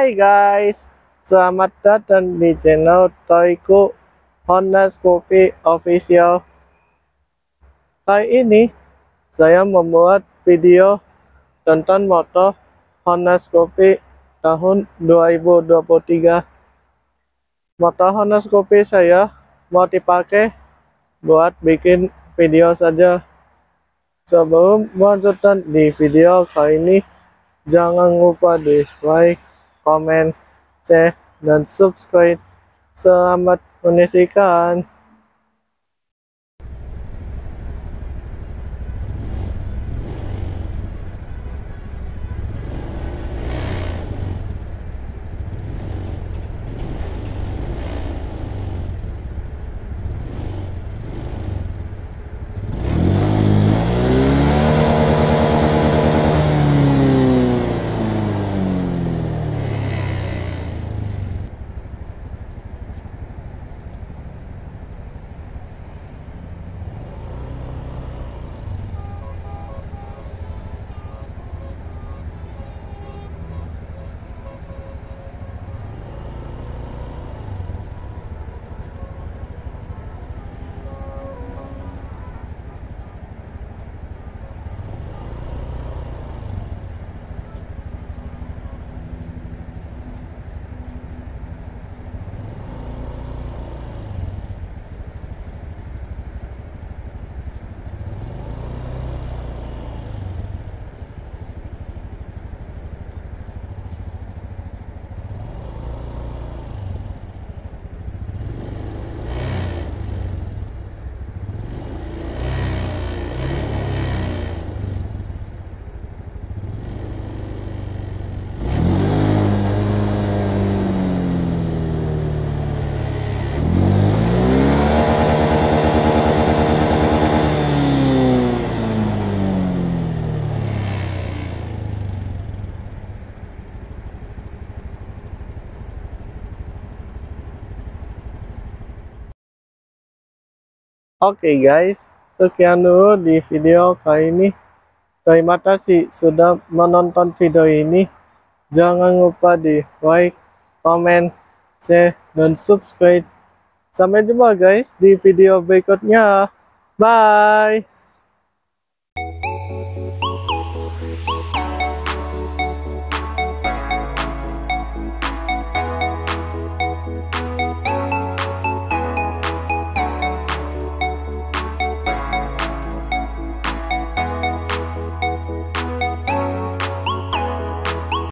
Hai guys, selamat datang di channel Toyku Honda Scoopy Official. Kali ini saya membuat video tentang motor Honda Scoopy tahun 2023. Motor Honda Scoopy saya mau dipakai buat bikin video saja. Sebelum melanjutkan di video kali ini, jangan lupa di like Komen, share, dan subscribe. Selamat menyaksikan. Oke okay guys, sekian dulu di video kali ini. Terima kasih sudah menonton video ini. Jangan lupa di like, comment, share, dan subscribe. Sampai jumpa guys di video berikutnya. Bye!